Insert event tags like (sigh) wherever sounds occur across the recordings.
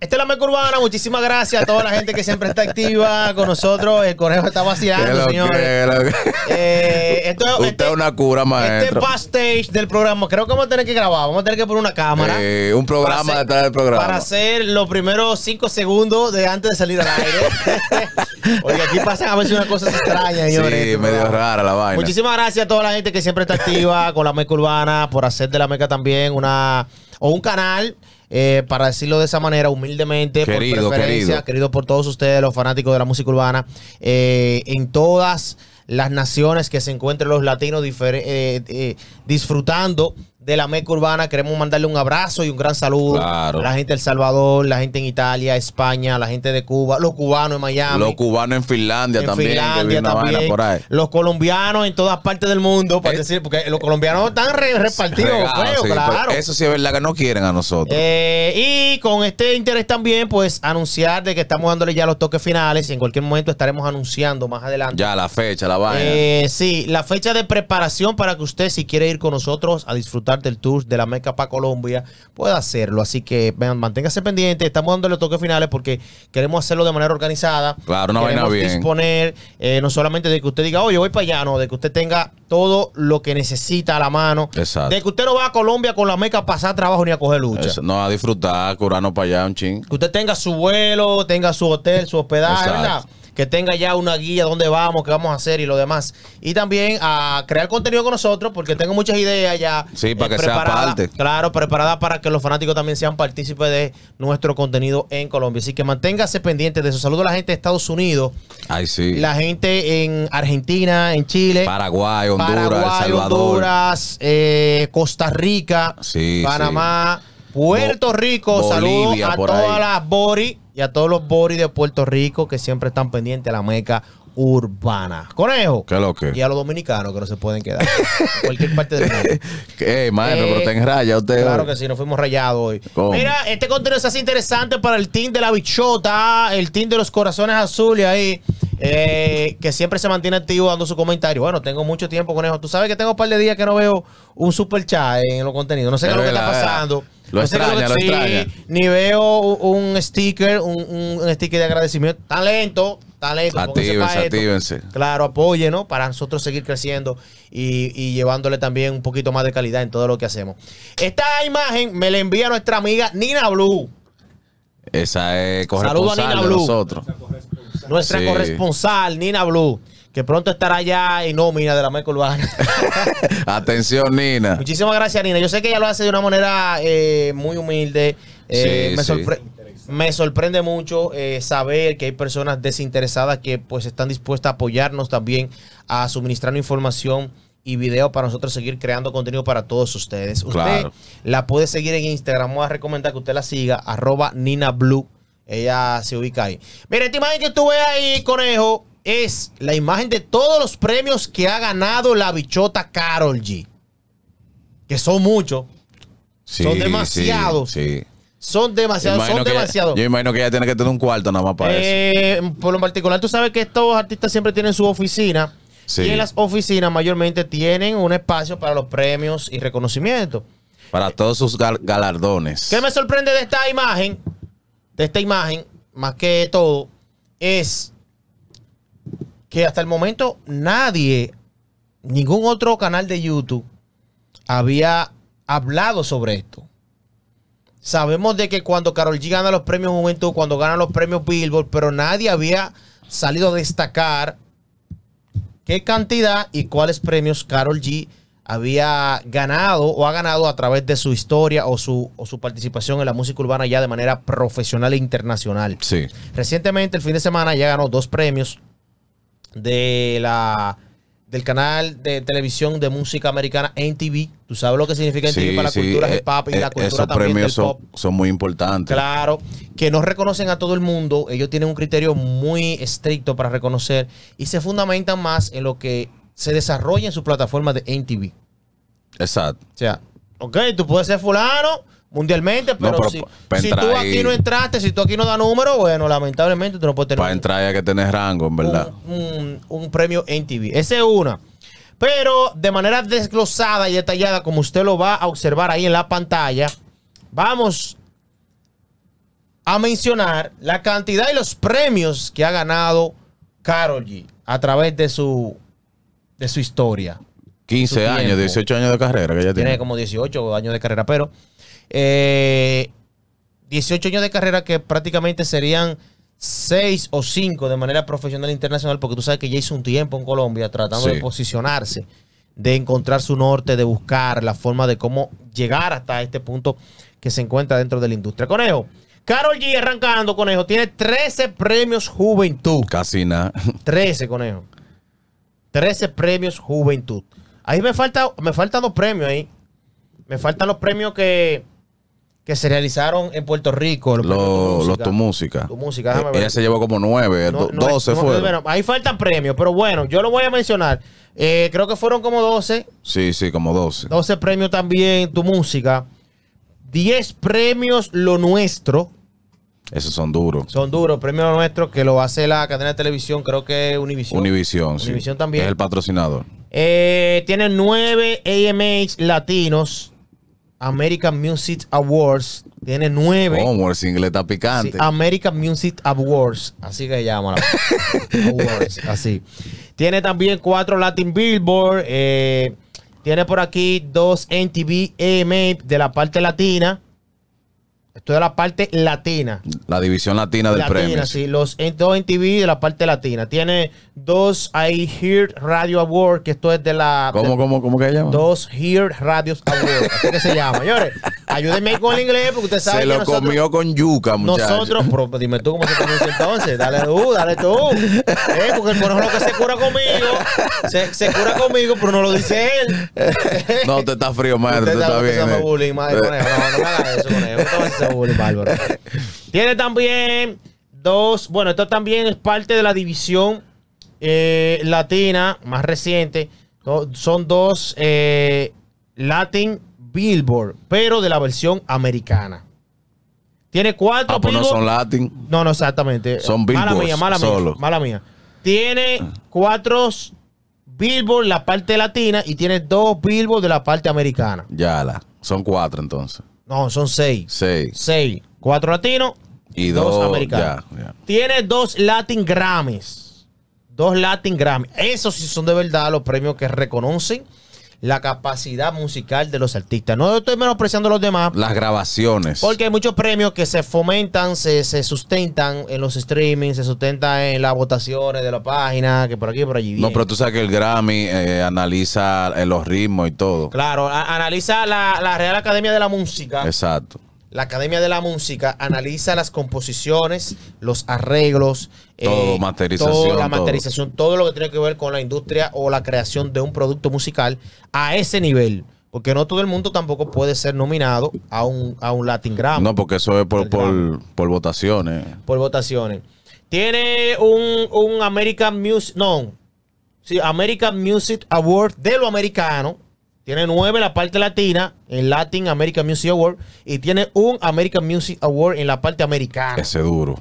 Esta es la Meca Urbana. Muchísimas gracias a toda la gente que siempre está activa con nosotros. El correo está vaciando, señores. Eh, este es una cura, este maestro. Este backstage del programa, creo que vamos a tener que grabar. Vamos a tener que poner una cámara. Eh, un programa detrás del programa. Para hacer los primeros cinco segundos de antes de salir al aire. (laughs) Oye, aquí pasan a veces una cosa extraña, señores. Sí, medio rara la vaina. Muchísimas gracias a toda la gente que siempre está activa con la Meca Urbana por hacer de la Meca también una o un canal eh, para decirlo de esa manera, humildemente, por preferencia, querido. querido. por todos ustedes, los fanáticos de la música urbana, eh, en todas las naciones que se encuentren los latinos eh, disfrutando de la Meca Urbana. Queremos mandarle un abrazo y un gran saludo a la gente de El Salvador, la gente en Italia, España, la gente de Cuba, los cubanos en Miami. Los cubanos en Finlandia también. Los colombianos en todas partes del mundo, para eh, decir, porque los colombianos están repartidos, pues, Eso sí es verdad que no quieren a nosotros. Eh, y con este interés también, pues anunciar de que estamos dándole ya los toques finales y en cualquier momento estaremos anunciando más adelante. Ya la fecha, la vaina. Eh, sí, la fecha de preparación para que usted, si quiere ir con nosotros a disfrutar el tour de la Meca para Colombia, pueda hacerlo. Así que manténgase pendiente. Estamos dándole los toques finales porque queremos hacerlo de manera organizada. Claro, no vaina bien. disponer eh, no solamente de que usted diga, oye, voy para allá, no, de que usted tenga todo lo que necesita a la mano. De que usted no va a Colombia con la Meca a pasar trabajo ni a coger lucha. no, a disfrutar, curarnos para allá un ching. Que usted tenga su vuelo, tenga su hotel, su hospedaje, que tenga ya una guía dónde vamos, qué vamos a hacer y lo demás. Y también a crear contenido con nosotros, porque tengo muchas ideas ya. Sí, eh, para Claro, preparada para que los fanáticos también sean partícipes de nuestro contenido en Colombia. Así que manténgase pendiente de eso. Saludos a la gente de Estados Unidos. La gente en Argentina, en Chile. Paraguay, Honduras, Honduras, eh, Costa Rica, Panamá. Puerto Rico, saludos a todas las Boris y a todos los boris de Puerto Rico que siempre están pendientes a la meca urbana. Conejo. ¿Qué lo Y a los dominicanos que no se pueden quedar. cualquier parte del mundo. (laughs) ¿Qué, eh, maestro? pero ten raya usted. Claro que sí, nos fuimos rayados hoy. Mira, este contenido es así interesante para el team de la bichota, el team de los corazones azules ahí. Eh, que siempre se mantiene activo dando su comentario. Bueno, tengo mucho tiempo, conejo. Tú sabes que tengo un par de días que no veo un super chat en los contenidos No sé qué es lo que está pasando. Lo Ni veo un sticker, un, sticker de agradecimiento. Talento, talento. Actívense, actívense. Claro, apoye ¿no? Para nosotros seguir creciendo y, llevándole también un poquito más de calidad en todo lo que hacemos. Esta imagen me la envía nuestra amiga Nina Blue. Esa es corresponsal a nosotros. Nuestra corresponsal, Nina Blue que pronto estará ya en nómina de la marca urbana. (laughs) Atención, Nina. Muchísimas gracias, Nina. Yo sé que ella lo hace de una manera eh, muy humilde. Eh, me, sorprende mucho eh, saber que hay personas desinteresadas que pues están dispuestas a apoyarnos también, a suministrar información y video para nosotros seguir creando contenido para todos ustedes. Usted la puede seguir en Instagram. Voy a recomendar que usted la siga, arroba Nina Blue. Ella se ubica ahí. Mira, te que tú ves ahí, conejo, es la imagen de todos los premios que ha ganado la bichota Carol G. Que son muchos. son demasiados. Son demasiados, son demasiados. Yo imagino que ella tiene que tener un cuarto nada más para eso. Eh, por lo particular, tú sabes que estos artistas siempre tienen su oficina. Y en las oficinas mayormente tienen un espacio para los premios y reconocimientos. Para todos sus galardones. ¿Qué me sorprende de esta imagen? De esta imagen, más que todo, es que hasta el momento nadie, ningún otro canal de YouTube había hablado sobre esto. Sabemos de que cuando Carol G gana los premios Juventud, cuando gana los premios Billboard, pero nadie había salido a destacar qué cantidad y cuáles premios Carol G había ganado o ha ganado a través de su historia o su, o su participación en la música urbana ya de manera profesional e internacional. Sí. Recientemente, el fin de semana, ya ganó dos premios de la del canal de televisión de música americana NTV. Tú sabes lo que significa NTV para la cultura eh, hip hop y eh, la cultura esos también premios Son, muy importantes. Claro, que no reconocen a todo el mundo. Ellos tienen un criterio muy estricto para reconocer y se fundamentan más en lo que se desarrolla en su plataforma de NTV. Exacto. O sea, ok, tú puedes ser fulano, mundialmente, pero, si, tú aquí no entraste, si tú aquí no da número, bueno, lamentablemente tú no puedes tener. Para entrar ya que tener rango, en verdad. Un, premio en TV. Esa es una. Pero de manera desglosada y detallada, como usted lo va a observar ahí en la pantalla, vamos a mencionar la cantidad y los premios que ha ganado Carol G a través de su, de su historia. 15 años, 18 años de carrera que ella tiene. como 18 años de carrera, pero 18 eh, años de carrera que prácticamente serían 6 o 5 de manera profesional internacional, porque tú sabes que ya hizo un tiempo en Colombia tratando de posicionarse, de encontrar su norte, de buscar la forma de cómo llegar hasta este punto que se encuentra dentro de la industria. Conejo. Carol G arrancando, conejo. Tiene 13 premios Juventud. Casi nada. 13, conejo. 13 premios Juventud. Ahí me falta, me faltan dos premios ahí. Me faltan los premios que, que se realizaron en Puerto Rico. Los, tu música. Tu música, eh, Ella se llevó como nueve, doce ahí faltan premios, pero bueno, yo lo voy a mencionar. Eh, creo que fueron como doce. Sí, sí, como doce. Doce premios también, tu música. Diez premios, lo nuestro. Esos son duros. Son duros. Premio nuestro que lo hace la cadena de televisión, creo que Univision Univisión, sí. Univisión también. Es el patrocinador. Eh, tiene nueve AMH latinos. American Music Awards. Tiene nueve. Oh, picante. American Music Awards. Así que llama. (laughs) Awards. Así. Tiene también cuatro Latin Billboard. Eh, tiene por aquí dos NTV AMA de la parte latina. Esto es la parte latina. La división latina del premio. Sí, los eh, dos en de la parte latina. Tiene dos I Heard Radio Award, que esto es de la. ¿Cómo, cómo, cómo que se llama? Dos Heard Radios Award. Así que se llama. Señores, ayúdenme con el inglés porque usted sabe. Se lo comió con yuca, muchachos. Nosotros, pero dime tú cómo se comió entonces. Dale tú, dale tú. Eh, porque el conejo lo que se cura conmigo. Se, cura conmigo, pero no lo dice él. no, te está frío, madre. Usted está, bien. Eh. No, no me hagas eso, conejo. (laughs) Tiene también dos, bueno, esto también es parte de la división eh, latina más reciente. Son dos eh, Latin Billboard, pero de la versión americana. Tiene cuatro ah, pues no son Latin. No, no, exactamente. Son Billboard. Mala mía, mía. Mala mía. Tiene ah. cuatro Billboard la parte latina y tiene dos Billboard de la parte americana. Ya, la. Son cuatro entonces. No, son seis. Seis. Cuatro latinos y dos, americanos. Tiene dos Latin Grammys. Dos Latin Grammys. Esos sí son de verdad los premios que reconocen la capacidad musical de los artistas. No estoy menospreciando a los demás. Las grabaciones. Porque hay muchos premios que se fomentan, se, se sustentan en los streamings, se sustentan en las votaciones de la página, que por aquí, por allí. No, pero tú sabes que el Grammy eh, analiza eh, los ritmos y todo. Claro, analiza la Real Academia de la Música. Exacto la Academia de la Música analiza las composiciones, los arreglos, eh, todo, la materialización, todo. lo que tiene que ver con la industria o la creación de un producto musical a ese nivel. Porque no todo el mundo tampoco puede ser nominado a un, a un Latin Grammy. No, porque eso es por, votaciones. Por votaciones. Tiene un, American Music, no, sí, American Music Award de lo americano tiene nueve en la parte latina, en Latin American Music Award, y tiene un American Music Award en la parte americana. Ese duro.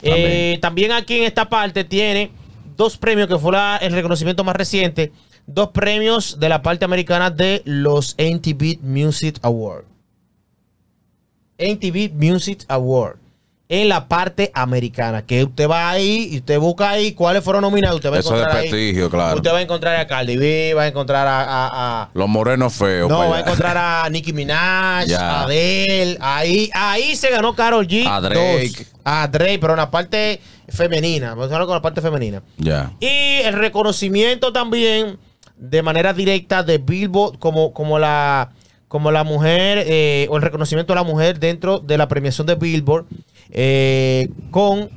Eh, también aquí en esta parte tiene dos premios, que fue el reconocimiento más reciente, dos premios de la parte americana de los NTV Music Award. NTV Music Award en la parte americana, que usted va ahí y usted busca ahí cuáles fueron nominados. Usted va a encontrar prestigio, claro. Usted va a encontrar a Cardi B, va a encontrar a... Los morenos feos. No, va a encontrar a (laughs) Nicki Minaj, a Adele. Ahí, ahí se ganó Carol G. A Drake. a Drake, pero en la parte femenina. Vamos a con la parte femenina. Ya. Y el reconocimiento también de manera directa de Billboard como, como la como la mujer eh, o el reconocimiento de la mujer dentro de la premiación de Billboard eh, con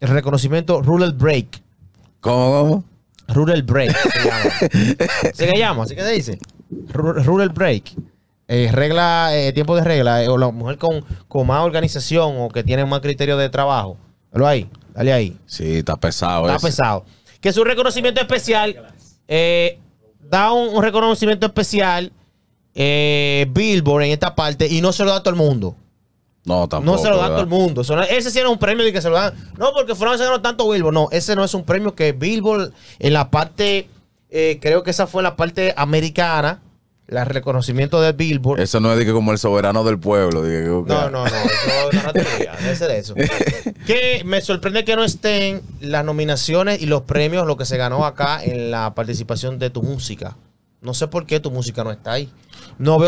el reconocimiento Rural Break. ¿Cómo? Rural Break se llama. se (laughs) llama, así que se dice. Rural Break. Eh, regla, tiempo de regla, o la mujer con, con más organización o que tiene más criterio de trabajo. Dale ahí, ahí. Sí, está pesado. Está pesado. Que es un reconocimiento especial. da un reconocimiento especial eh, Billboard en esta parte y no se lo da a todo el mundo. No, tampoco. No se lo da todo el mundo. ese sí era un premio de que se lo dan. No, porque fueron se ganó tanto Billboard. No, ese no es un premio que Billboard en la parte, eh, creo que esa fue la parte americana, el reconocimiento de Billboard. Eso no es como el soberano del pueblo. No, no, no, eso ese de eso. (laughs) Que me sorprende que no estén las nominaciones y los premios, lo que se ganó acá en la participación de tu música. No sé por qué tu música no está ahí. No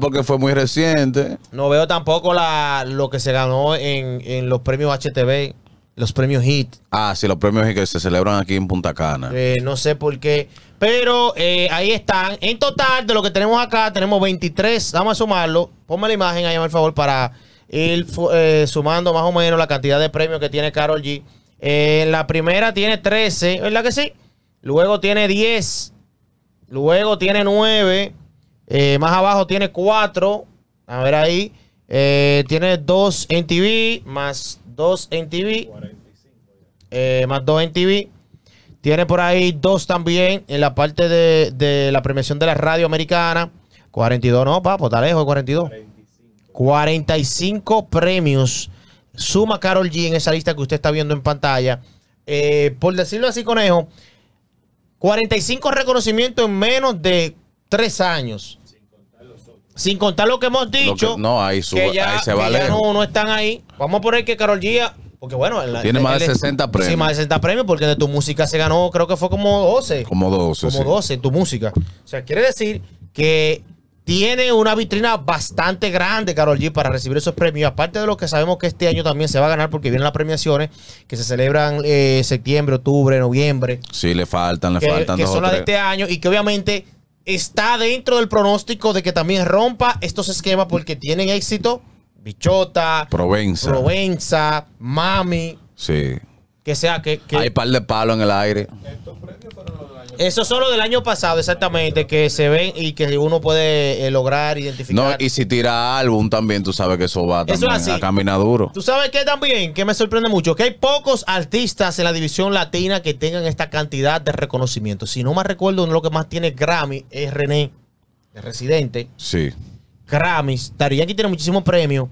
porque fue muy reciente. No veo tampoco la, lo que se ganó en, los premios HTV, los premios HIT. Ah, sí, los premios HIT que se celebran aquí en Punta Cana. Eh, no sé por qué. Pero eh, ahí están. En total, de lo que tenemos acá, tenemos 23. Vamos a sumarlo. Ponme la imagen ahí, por favor, para ir eh, sumando más o menos la cantidad de premios que tiene Carol G. la primera tiene 13, ¿verdad que sí? Luego tiene 10. Luego tiene nueve. Eh, más abajo tiene 4. A ver ahí. Eh, tiene dos en TV. Más 2 en TV. más 2 en TV. Tiene por ahí dos también en la parte de, la premiación de la radio americana. 42, no, papo, está lejos 42. 45. 45 premios. Suma Carol G en esa lista que usted está viendo en pantalla. Eh, por decirlo así, conejo 45 reconocimientos en menos de tres años. Sin contar, lo que hemos dicho. no, ahí, sube, ahí se vale. no, no, están ahí. Vamos a poner que Carol Gia. Porque bueno, tiene más de 60 premios. Sí, más de 60 premios, porque de tu música se ganó, creo que fue como 12. Como 12. Como 12 en tu música. O sea, quiere decir que tiene una vitrina bastante grande, Carol G, para recibir esos premios. Aparte de lo que sabemos que este año también se va a ganar porque vienen las premiaciones que se celebran en eh, septiembre, octubre, noviembre. Sí, le faltan, le faltan. Que son las de este año y que obviamente está dentro del pronóstico de que también rompa estos esquemas porque tienen éxito. Bichota, Provenza, Provenza Mami. Sí. Que sea que, Hay par de palos en el aire. Estos premios los del año Eso solo del año pasado, exactamente, que se ven y que uno puede eh, lograr identificar. No, y si tira álbum también, tú sabes que eso va también a caminar duro. Tú sabes que también, que me sorprende mucho, que hay pocos artistas en la división latina que tengan esta cantidad de reconocimiento. Si no me recuerdo, lo que más tiene Grammy es René, el residente. Sí. Grammy Daddy Yankee tiene muchísimos premios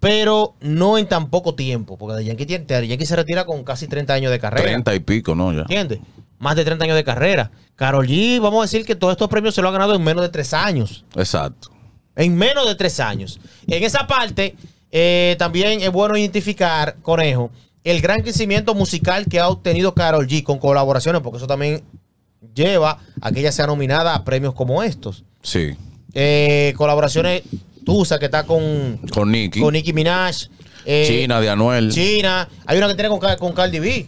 pero no en tan poco tiempo, porque Yankee, Yankee se retira con casi 30 años de carrera. 30 y pico, ¿no? Ya. ¿Entiendes? Más de 30 años de carrera. Carol G, vamos a decir que todos estos premios se lo ha ganado en menos de 3 años. Exacto. En menos de 3 años. En esa parte, eh, también es bueno identificar, Conejo, el gran crecimiento musical que ha obtenido Carol G con colaboraciones, porque eso también lleva a que ella sea nominada a premios como estos. Sí. Eh, colaboraciones Tusa, que está con. Con Nicki. Con Nicki Minaj. Eh, China, de Anuel. China. Hay una que tiene con, con Cardi B.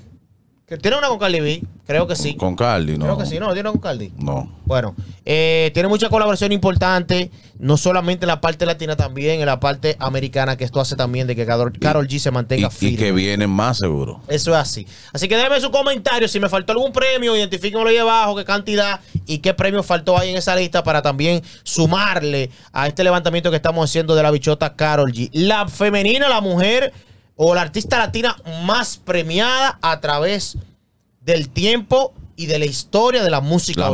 ¿Tiene una con Cardi B? Creo que sí. Con Cardi, no. Creo que sí, no, tiene una con Cardi. No. Bueno, eh, tiene mucha colaboración importante, no solamente en la parte latina, también en la parte americana, que esto hace también de que Carol G se mantenga firme. Y que viene más seguro. Eso es así. Así que déjenme su comentario. Si me faltó algún premio, identifiquenlo ahí abajo, qué cantidad y qué premio faltó ahí en esa lista para también sumarle a este levantamiento que estamos haciendo de la bichota Carol G. La femenina, la mujer o la artista latina más premiada a través del tiempo y de la historia de la música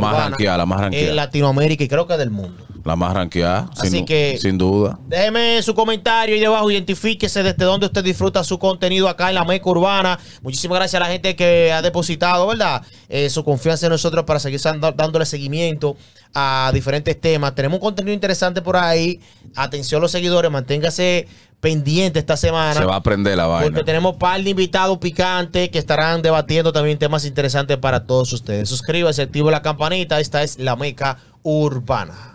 en Latinoamérica y creo que del mundo. La más ranqueada. Así sin, que. Sin duda. Déjeme su comentario ahí debajo. Identifíquese desde dónde usted disfruta su contenido acá en la Meca Urbana. Muchísimas gracias a la gente que ha depositado, ¿verdad? Eh, su confianza en nosotros para seguir dándole seguimiento a diferentes temas. Tenemos un contenido interesante por ahí. Atención los seguidores, manténgase pendiente esta semana. Se va a aprender la vaina. Porque tenemos un par de invitados picantes que estarán debatiendo también temas interesantes para todos ustedes. Suscríbase, active la campanita. Esta es la Meca Urbana.